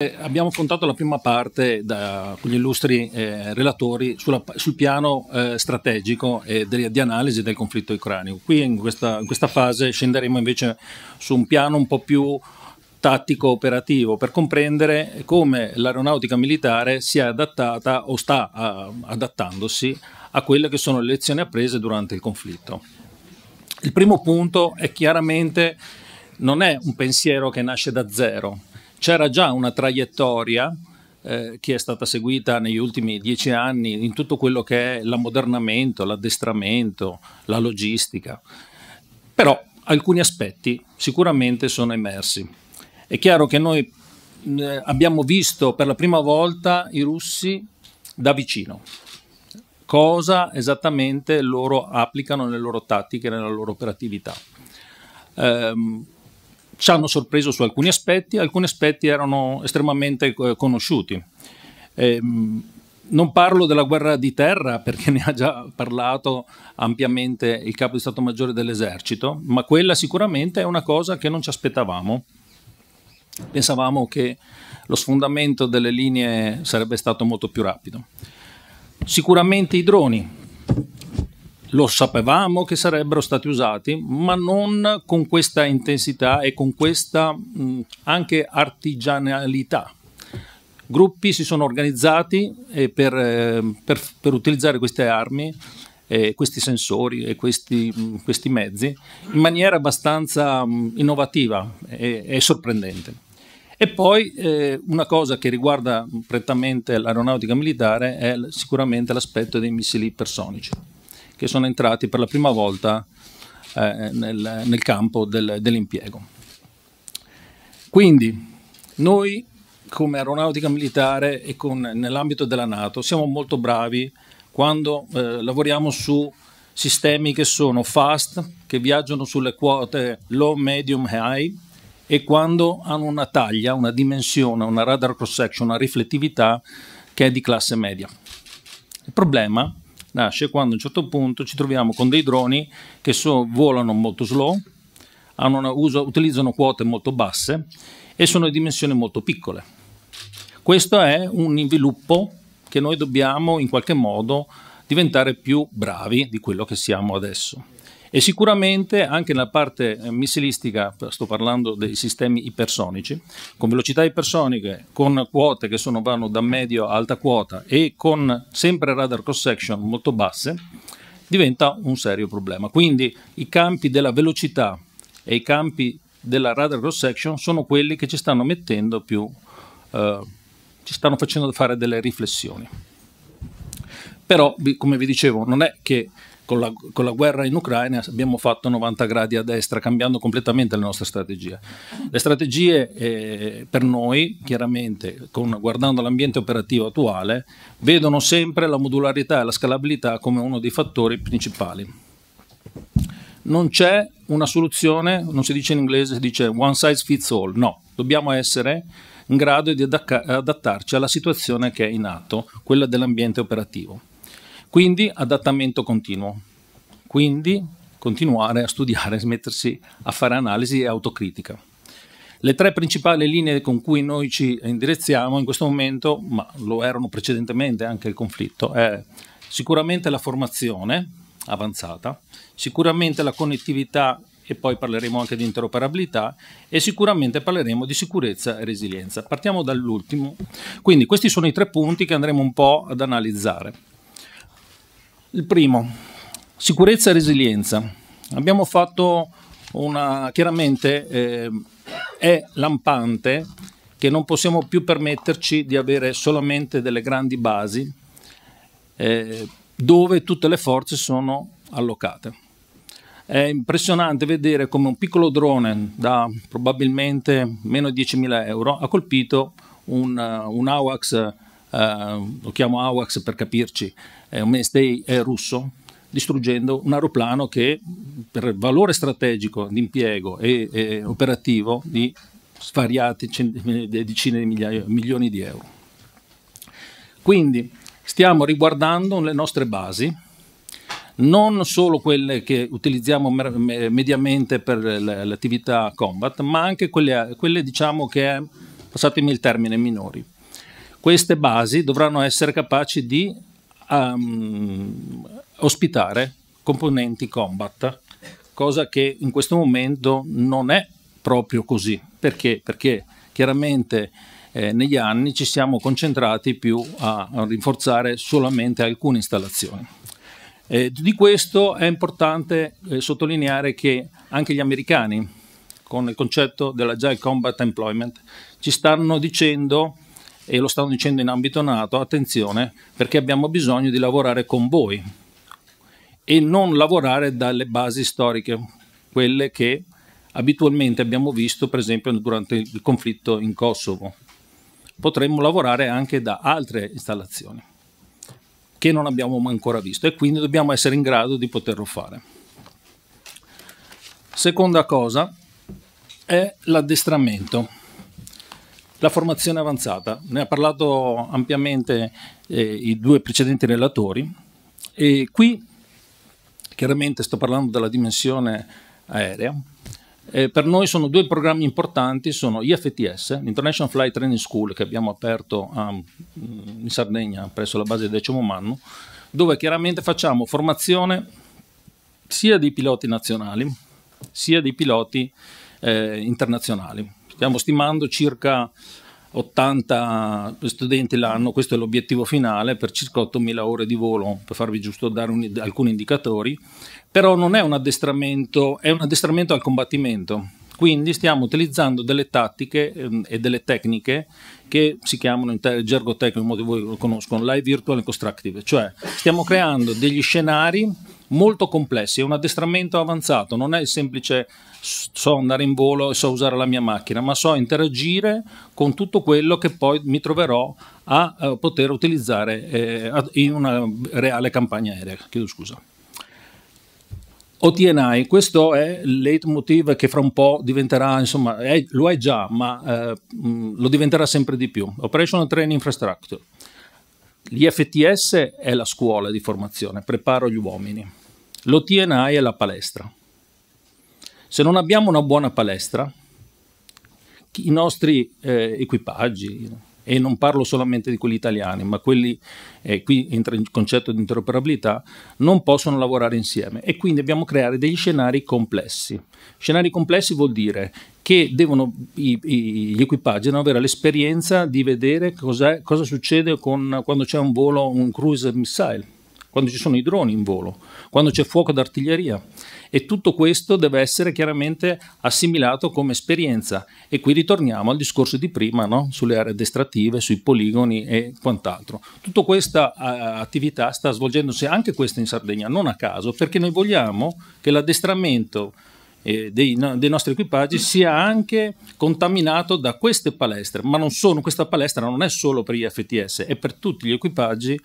Eh, abbiamo affrontato la prima parte da, con gli illustri eh, relatori sulla, sul piano eh, strategico e eh, di analisi del conflitto ucranico. Qui in questa, in questa, fase scenderemo invece su un piano un po' più tattico operativo per comprendere come l'aeronautica militare si è adattata o sta a, adattandosi a quelle che sono le lezioni apprese durante il conflitto. Il primo punto è chiaramente non è un pensiero che nasce da zero, c'era già una traiettoria eh, che è stata seguita negli ultimi dieci anni in tutto quello che è l'ammodernamento, l'addestramento, la logistica. Però alcuni aspetti sicuramente sono emersi. È chiaro che noi eh, abbiamo visto per la prima volta i russi da vicino, cosa esattamente loro applicano nelle loro tattiche, nella loro operatività. Um, ci hanno sorpreso su alcuni aspetti, alcuni aspetti erano estremamente eh, conosciuti. Eh, non parlo della guerra di terra perché ne ha già parlato ampiamente il capo di Stato Maggiore dell'esercito, ma quella sicuramente è una cosa che non ci aspettavamo. Pensavamo che lo sfondamento delle linee sarebbe stato molto più rapido. Sicuramente i droni, lo sapevamo che sarebbero stati usati, ma non con questa intensità e con questa mh, mm, anche artigianalità. Gruppi si sono organizzati eh, per, eh, per, per utilizzare queste armi eh, questi sensori e questi, mh, mm, questi, mezzi in maniera abbastanza mh, mm, innovativa e, e, sorprendente. E poi eh, una cosa che riguarda prettamente l'aeronautica militare è sicuramente l'aspetto dei missili ipersonici che sono entrati per la prima volta eh, nel, nel, campo del, dell'impiego. Quindi noi come aeronautica militare e con, nell'ambito della Nato siamo molto bravi quando eh, lavoriamo su sistemi che sono fast, che viaggiano sulle quote low, medium e high e quando hanno una taglia, una dimensione, una radar cross section, una riflettività che è di classe media. Il problema è nasce quando a un certo punto ci troviamo con dei droni che so, volano molto slow, una, uso, utilizzano quote molto basse e sono di dimensioni molto piccole. Questo è un sviluppo che noi dobbiamo in qualche modo diventare più bravi di quello che siamo adesso e sicuramente anche nella parte eh, missilistica, sto parlando dei sistemi ipersonici, con velocità ipersoniche, con quote che sono, vanno da medio a alta quota e con sempre radar cross section molto basse, diventa un serio problema. Quindi i campi della velocità e i campi della radar cross section sono quelli che ci stanno mettendo più, eh, ci stanno facendo fare delle riflessioni. Però, come vi dicevo, non è che con la, con la, guerra in Ucraina abbiamo fatto 90 gradi a destra, cambiando completamente le nostre strategie. Le strategie eh, per noi, chiaramente, con, guardando l'ambiente operativo attuale, vedono sempre la modularità e la scalabilità come uno dei fattori principali. Non c'è una soluzione, non si dice in inglese, si dice one size fits all, no, dobbiamo essere in grado di adattarci alla situazione che è in atto, quella dell'ambiente operativo. Quindi adattamento continuo. Quindi continuare a studiare, smettersi a fare analisi e autocritica. Le tre principali linee con cui noi ci indirizziamo in questo momento, ma lo erano precedentemente anche il conflitto, è sicuramente la formazione avanzata, sicuramente la connettività e poi parleremo anche di interoperabilità e sicuramente parleremo di sicurezza e resilienza. Partiamo dall'ultimo. Quindi questi sono i tre punti che andremo un po' ad analizzare. Il primo, sicurezza e resilienza. Abbiamo fatto una, chiaramente eh, è lampante che non possiamo più permetterci di avere solamente delle grandi basi eh, dove tutte le forze sono allocate. È impressionante vedere come un piccolo drone da probabilmente meno di 10.000 euro ha colpito un, eh, un AWACS eh, lo chiamo AWACS per capirci, è un mainstay è russo, distruggendo un aeroplano che per valore strategico di impiego e, e operativo di svariate decine di migliaia, milioni di euro. Quindi stiamo riguardando le nostre basi, non solo quelle che utilizziamo mediamente per l'attività combat, ma anche quelle, quelle diciamo che, passatemi il termine, minori queste basi dovranno essere capaci di um, ospitare componenti combat, cosa che in questo momento non è proprio così. Perché? Perché chiaramente eh, negli anni ci siamo concentrati più a, a rinforzare solamente alcune installazioni. Eh, di questo è importante eh, sottolineare che anche gli americani, con il concetto dell'agile combat employment, ci stanno dicendo e lo stanno dicendo in ambito NATO, attenzione perché abbiamo bisogno di lavorare con voi e non lavorare dalle basi storiche, quelle che abitualmente abbiamo visto per esempio durante il conflitto in Kosovo. Potremmo lavorare anche da altre installazioni che non abbiamo ancora visto e quindi dobbiamo essere in grado di poterlo fare. Seconda cosa è l'addestramento. La formazione avanzata, ne ha parlato ampiamente eh, i due precedenti relatori e qui chiaramente sto parlando della dimensione aerea. Eh, per noi sono due programmi importanti, sono IFTS, l'International Flight Training School che abbiamo aperto a, mm, in Sardegna presso la base del decimo Manno, dove chiaramente facciamo formazione sia dei piloti nazionali sia dei piloti eh, internazionali. Stiamo stimando circa 80 studenti l'anno, questo è l'obiettivo finale, per circa 8.000 ore di volo, per farvi giusto dare un, alcuni indicatori, però non è un addestramento, è un addestramento al combattimento, quindi stiamo utilizzando delle tattiche ehm, e delle tecniche che si chiamano in gergo tecnico, in modo che voi lo conoscono, live virtual and constructive, cioè stiamo creando degli scenari molto complessi, è un addestramento avanzato, non è il semplice so andare in volo e so usare la mia macchina, ma so interagire con tutto quello che poi mi troverò a, a eh, poter utilizzare eh, in una reale campagna aerea. Chiedo scusa. OTNI, questo è il leitmotiv che fra un po' diventerà, insomma, è, lo è già, ma eh, lo diventerà sempre di più. Operational Training Infrastructure. L'IFTS è la scuola di formazione, preparo gli uomini. L'OTNI è la palestra. Se non abbiamo una buona palestra, i nostri eh, equipaggi, e non parlo solamente di quelli italiani, ma quelli, eh, qui entra il concetto di interoperabilità, non possono lavorare insieme e quindi dobbiamo creare degli scenari complessi. Scenari complessi vuol dire che devono, i, i, gli equipaggi devono avere l'esperienza di vedere cosa succede con, quando c'è un volo, un cruise missile quando ci sono i droni in volo, quando c'è fuoco d'artiglieria e tutto questo deve essere chiaramente assimilato come esperienza e qui ritorniamo al discorso di prima no? sulle aree addestrative, sui poligoni e quant'altro. Tutta questa uh, attività sta svolgendosi anche questa in Sardegna, non a caso, perché noi vogliamo che l'addestramento eh, dei, no, dei, nostri equipaggi sia anche contaminato da queste palestre, ma non sono, questa palestra non è solo per gli FTS, è per tutti gli equipaggi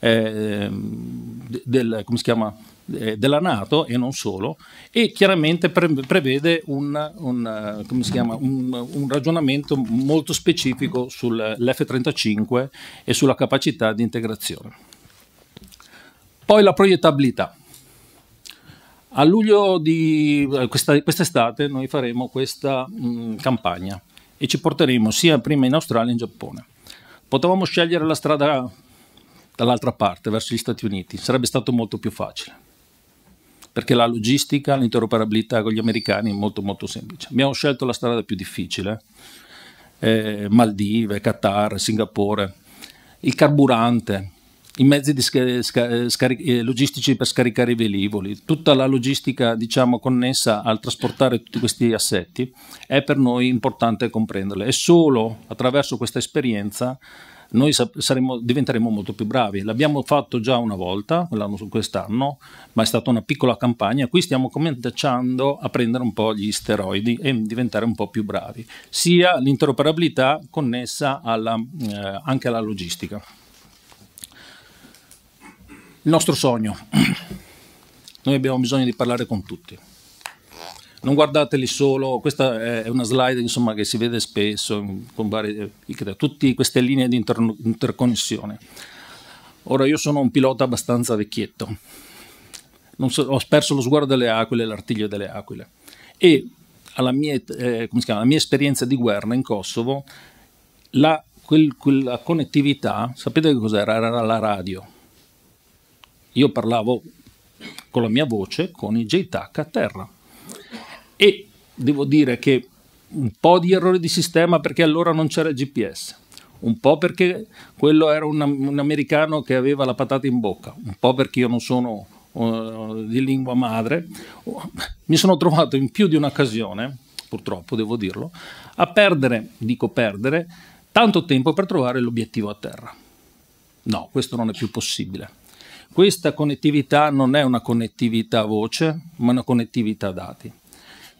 eh, del, chiama, eh, della Nato e non solo, e chiaramente pre- prevede un, un, eh, chiama, un, un, ragionamento molto specifico sull'F-35 e sulla capacità di integrazione. Poi la proiettabilità. A luglio di eh, questa, quest'estate noi faremo questa mh, mm, campagna e ci porteremo sia prima in Australia che in Giappone. Potevamo scegliere la strada dall'altra parte, verso gli Stati Uniti, sarebbe stato molto più facile, perché la logistica, l'interoperabilità con gli americani è molto molto semplice. Abbiamo scelto la strada più difficile, eh, Maldive, Qatar, Singapore, il carburante, i mezzi sca- sca- scaric- eh, logistici per scaricare i velivoli, tutta la logistica diciamo, connessa al trasportare tutti questi assetti, è per noi importante comprenderle e solo attraverso questa esperienza noi saremo, diventeremo molto più bravi. L'abbiamo fatto già una volta, quest'anno, ma è stata una piccola campagna. Qui stiamo cominciando a prendere un po' gli steroidi e diventare un po' più bravi, sia l'interoperabilità connessa alla, eh, anche alla logistica. Il nostro sogno. Noi abbiamo bisogno di parlare con tutti. Non guardateli solo, questa è una slide insomma, che si vede spesso con varie, eh, tutte queste linee di inter- interconnessione. Ora io sono un pilota abbastanza vecchietto, so, ho perso lo sguardo delle aquile e l'artiglio delle aquile e alla mia, eh, chiama, alla mia, esperienza di guerra in Kosovo la, quel, quella connettività, sapete che cos'era? Era la radio io parlavo con la mia voce con i JTAC a terra e devo dire che un po' di errore di sistema perché allora non c'era il GPS, un po' perché quello era un, un, americano che aveva la patata in bocca, un po' perché io non sono uh, di lingua madre, mi sono trovato in più di un'occasione, purtroppo devo dirlo, a perdere, dico perdere, tanto tempo per trovare l'obiettivo a terra. No, questo non è più possibile. Questa connettività non è una connettività voce, ma una connettività dati.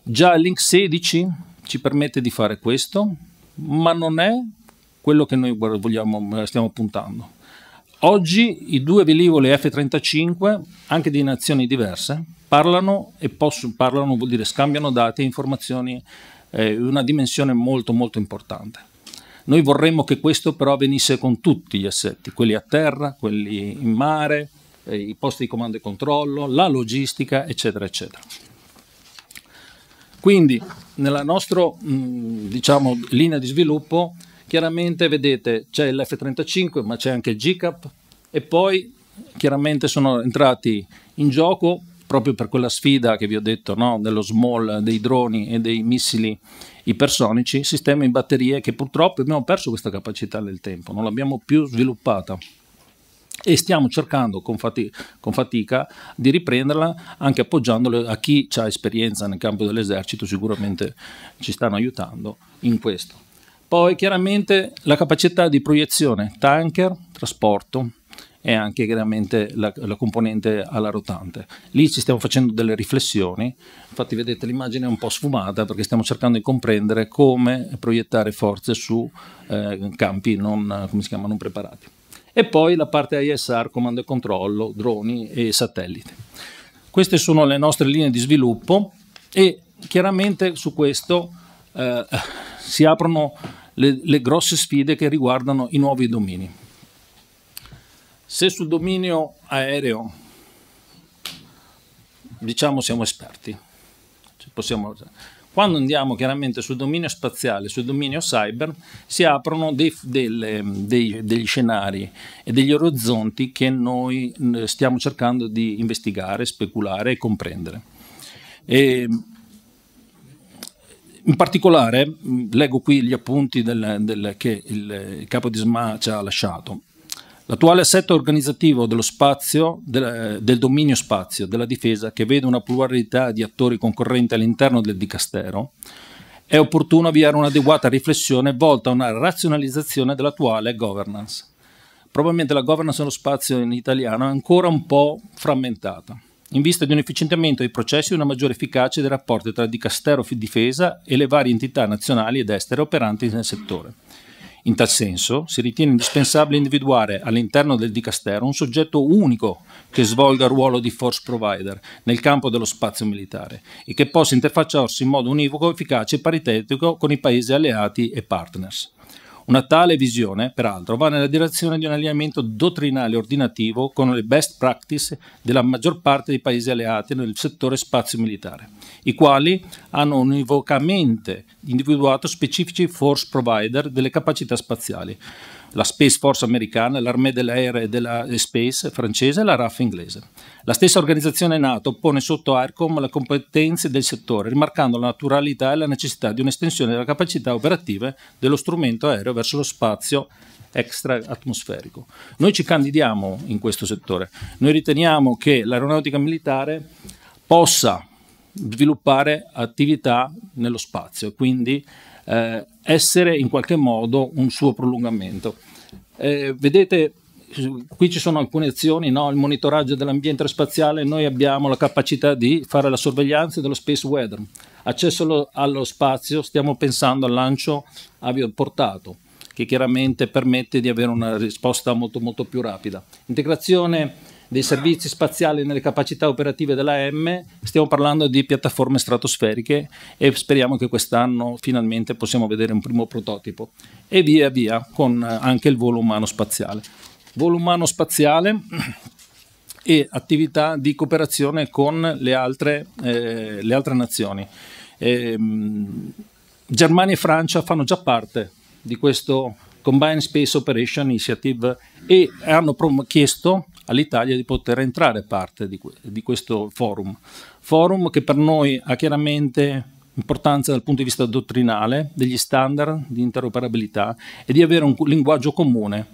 Già Link 16 ci permette di fare questo, ma non è quello che noi vogliamo, eh, stiamo puntando. Oggi i due velivoli F-35, anche di nazioni diverse, parlano e possono, parlano vuol dire scambiano dati e informazioni, eh, una dimensione molto molto importante. Noi vorremmo che questo però venisse con tutti gli assetti, quelli a terra, quelli in mare, eh, i posti di comando e controllo, la logistica, eccetera, eccetera. Quindi nella nostra mm, diciamo, linea di sviluppo chiaramente vedete c'è l'F-35 ma c'è anche il GCAP e poi chiaramente sono entrati in gioco proprio per quella sfida che vi ho detto no? dello small dei droni e dei missili ipersonici, sistemi in batterie che purtroppo abbiamo perso questa capacità nel tempo, non l'abbiamo più sviluppata e stiamo cercando con, fati- con, fatica di riprenderla anche appoggiandole a chi ha esperienza nel campo dell'esercito, sicuramente ci stanno aiutando in questo. Poi chiaramente la capacità di proiezione, tanker, trasporto e anche chiaramente la, la componente alla rotante. Lì ci stiamo facendo delle riflessioni, infatti vedete l'immagine è un po' sfumata perché stiamo cercando di comprendere come proiettare forze su eh, campi non, chiama, non preparati e poi la parte ISR, comando e controllo, droni e satellite. Queste sono le nostre linee di sviluppo e chiaramente su questo eh, si aprono le, le grosse sfide che riguardano i nuovi domini. Se sul dominio aereo diciamo siamo esperti, possiamo quando andiamo chiaramente sul dominio spaziale, sul dominio cyber, si aprono dei, delle, dei, degli scenari e degli orizzonti che noi stiamo cercando di investigare, speculare e comprendere. E in particolare, mm, leggo qui gli appunti del, del, che il, il capo di SMA ci ha lasciato. L'attuale assetto organizzativo dello spazio, del, eh, del, dominio spazio, della difesa, che vede una pluralità di attori concorrenti all'interno del dicastero, è opportuno avviare un'adeguata riflessione volta a una razionalizzazione dell'attuale governance. Probabilmente la governance dello spazio in italiano è ancora un po' frammentata, in vista di un efficientamento dei processi e una maggiore efficacia dei rapporti tra dicastero difesa e le varie entità nazionali ed estere operanti nel settore. In tal senso, si ritiene indispensabile individuare all'interno del Dicastero un soggetto unico che svolga il ruolo di force provider nel campo dello spazio militare e che possa interfacciarsi in modo univoco, efficace e paritetico con i paesi alleati e partners. Una tale visione, peraltro, va nella direzione di un allineamento dottrinale ordinativo con le best practice della maggior parte dei paesi alleati nel settore spazio militare, i quali hanno univocamente individuato specifici force provider delle capacità spaziali la Space Force americana, l'Armée de e della Space francese e la RAF inglese. La stessa organizzazione NATO pone sotto ARCOM le competenze del settore, rimarcando la naturalità e la necessità di un'estensione delle capacità operative dello strumento aereo verso lo spazio extraatmosferico. Noi ci candidiamo in questo settore, noi riteniamo che l'aeronautica militare possa sviluppare attività nello spazio, quindi eh, essere in qualche modo un suo prolungamento. Eh, vedete, qui ci sono alcune azioni, no? il monitoraggio dell'ambiente spaziale, noi abbiamo la capacità di fare la sorveglianza dello space weather, accesso allo, allo spazio, stiamo pensando al lancio avioportato che chiaramente permette di avere una risposta molto molto più rapida. Integrazione dei servizi spaziali nelle capacità operative della M, stiamo parlando di piattaforme stratosferiche e speriamo che quest'anno finalmente possiamo vedere un primo prototipo e via via con eh, anche il volo umano spaziale. Volo umano spaziale e attività di cooperazione con le altre, eh, le altre nazioni. Eh, Germania e Francia fanno già parte di questo Combined Space Operation Initiative e hanno chiesto all'Italia di poter entrare parte di, di questo forum. Forum che per noi ha chiaramente importanza dal punto di vista dottrinale, degli standard di interoperabilità e di avere un linguaggio comune.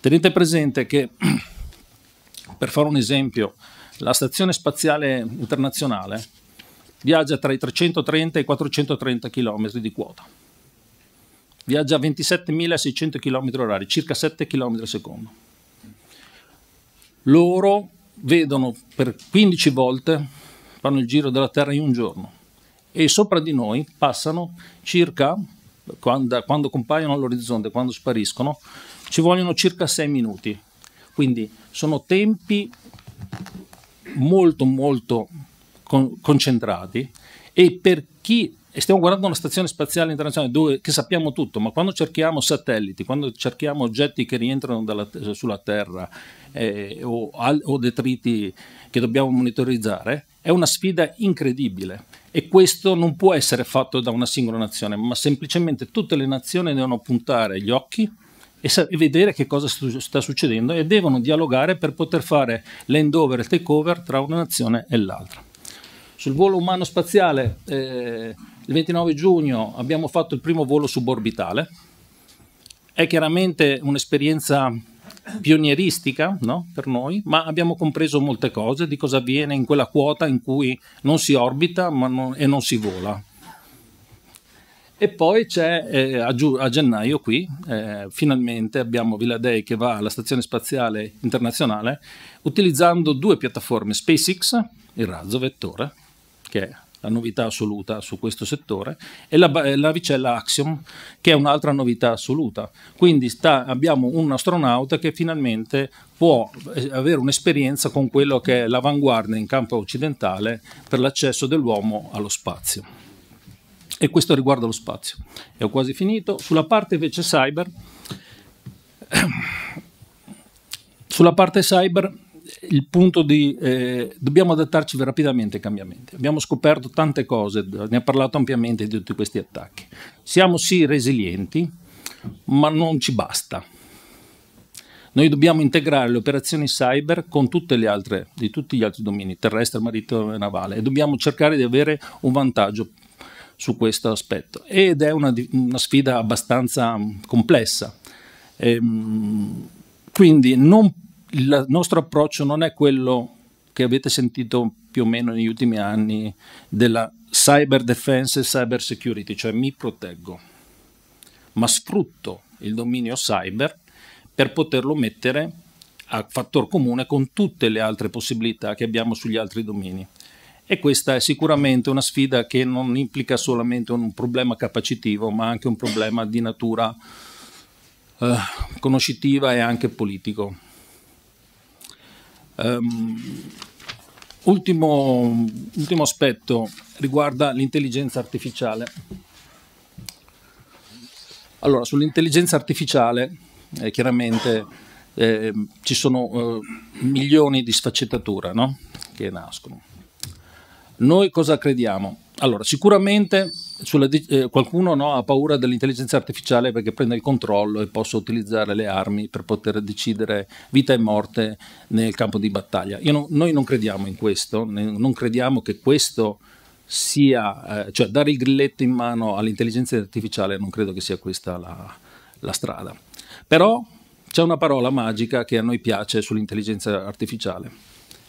Tenete presente che, per fare un esempio, la Stazione Spaziale Internazionale viaggia tra i 330 e i 430 km di quota. Viaggia a 27.600 km orari, circa 7 km al secondo loro vedono per 15 volte, fanno il giro della Terra in un giorno e sopra di noi passano circa, quando, quando compaiono all'orizzonte, quando spariscono, ci vogliono circa 6 minuti. Quindi sono tempi molto molto con concentrati e per chi e stiamo guardando una stazione spaziale internazionale dove, che sappiamo tutto, ma quando cerchiamo satelliti, quando cerchiamo oggetti che rientrano dalla, sulla Terra eh, o, o, detriti che dobbiamo monitorizzare, è una sfida incredibile e questo non può essere fatto da una singola nazione, ma semplicemente tutte le nazioni devono puntare gli occhi e, e vedere che cosa stu- sta succedendo e devono dialogare per poter fare l'endover e il takeover tra una nazione e l'altra. Sul volo umano spaziale... Eh, il 29 giugno abbiamo fatto il primo volo suborbitale. È chiaramente un'esperienza pionieristica no? per noi, ma abbiamo compreso molte cose di cosa avviene in quella quota in cui non si orbita non, e non si vola. E poi c'è eh, a, a, gennaio qui, eh, finalmente abbiamo Villadei che va alla Stazione Spaziale Internazionale utilizzando due piattaforme, SpaceX, il razzo vettore, che la novità assoluta su questo settore, e la, la vicella Axiom, che è un'altra novità assoluta. Quindi sta, abbiamo un astronauta che finalmente può eh, avere un'esperienza con quello che è l'avanguardia in campo occidentale per l'accesso dell'uomo allo spazio. E questo riguarda lo spazio. E ho quasi finito. Sulla parte invece cyber, sulla parte cyber il punto di eh, dobbiamo adattarci rapidamente ai cambiamenti. Abbiamo scoperto tante cose, ne ha parlato ampiamente di tutti questi attacchi. Siamo sì resilienti, ma non ci basta. Noi dobbiamo integrare le operazioni cyber con tutte le altre, di tutti gli altri domini, terrestre, marittimo e navale, e dobbiamo cercare di avere un vantaggio su questo aspetto. Ed è una, una sfida abbastanza mm, complessa. E, ehm, quindi non il nostro approccio non è quello che avete sentito più o meno negli ultimi anni della cyber defense e cyber security, cioè mi proteggo, ma sfrutto il dominio cyber per poterlo mettere a fattor comune con tutte le altre possibilità che abbiamo sugli altri domini. E questa è sicuramente una sfida che non implica solamente un problema capacitivo, ma anche un problema di natura eh, conoscitiva e anche politico. Um, ultimo, ultimo aspetto riguarda l'intelligenza artificiale. Allora, sull'intelligenza artificiale eh, chiaramente eh, ci sono eh, milioni di sfaccettature no? che nascono. Noi cosa crediamo? Allora, sicuramente sulla, eh, qualcuno no, ha paura dell'intelligenza artificiale perché prende il controllo e posso utilizzare le armi per poter decidere vita e morte nel campo di battaglia. No, noi non crediamo in questo, ne, non crediamo che questo sia, eh, cioè dare il grilletto in mano all'intelligenza artificiale non credo che sia questa la, la strada. Però c'è una parola magica che a noi piace sull'intelligenza artificiale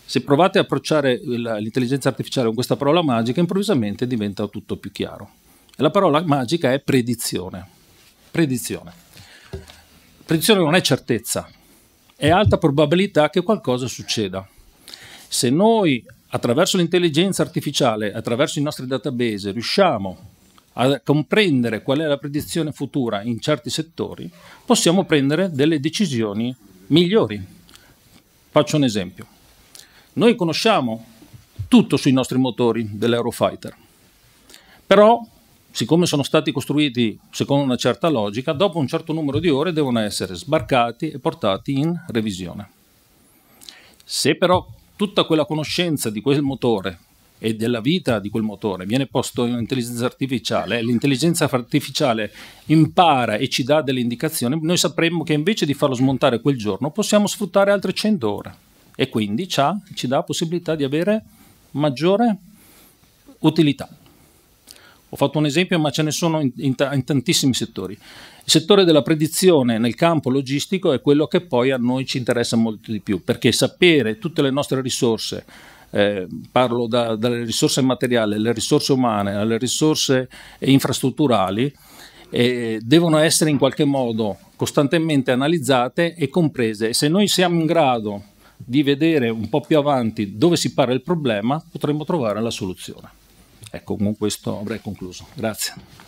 se provate a approcciare l'intelligenza artificiale con questa parola magica, improvvisamente diventa tutto più chiaro. La parola magica è predizione. Predizione. Predizione non è certezza, è alta probabilità che qualcosa succeda. Se noi attraverso l'intelligenza artificiale, attraverso i nostri database, riusciamo a comprendere qual è la predizione futura in certi settori, possiamo prendere delle decisioni migliori. Faccio un esempio. Noi conosciamo tutto sui nostri motori dell'Eurofighter, però siccome sono stati costruiti secondo una certa logica, dopo un certo numero di ore devono essere sbarcati e portati in revisione. Se però tutta quella conoscenza di quel motore e della vita di quel motore viene posto in intelligenza artificiale e l'intelligenza artificiale impara e ci dà delle indicazioni, noi sapremmo che invece di farlo smontare quel giorno possiamo sfruttare altre 100 ore e quindi ci dà la possibilità di avere maggiore utilità. Ho fatto un esempio, ma ce ne sono in, in, in, tantissimi settori. Il settore della predizione nel campo logistico è quello che poi a noi ci interessa molto di più, perché sapere tutte le nostre risorse, eh, parlo da, dalle risorse materiali, alle risorse umane, alle risorse infrastrutturali, eh, devono essere in qualche modo costantemente analizzate e comprese. E se noi siamo in grado di vedere un po' più avanti dove si para il problema, potremmo trovare la soluzione. Ecco, con questo avrei concluso. Grazie.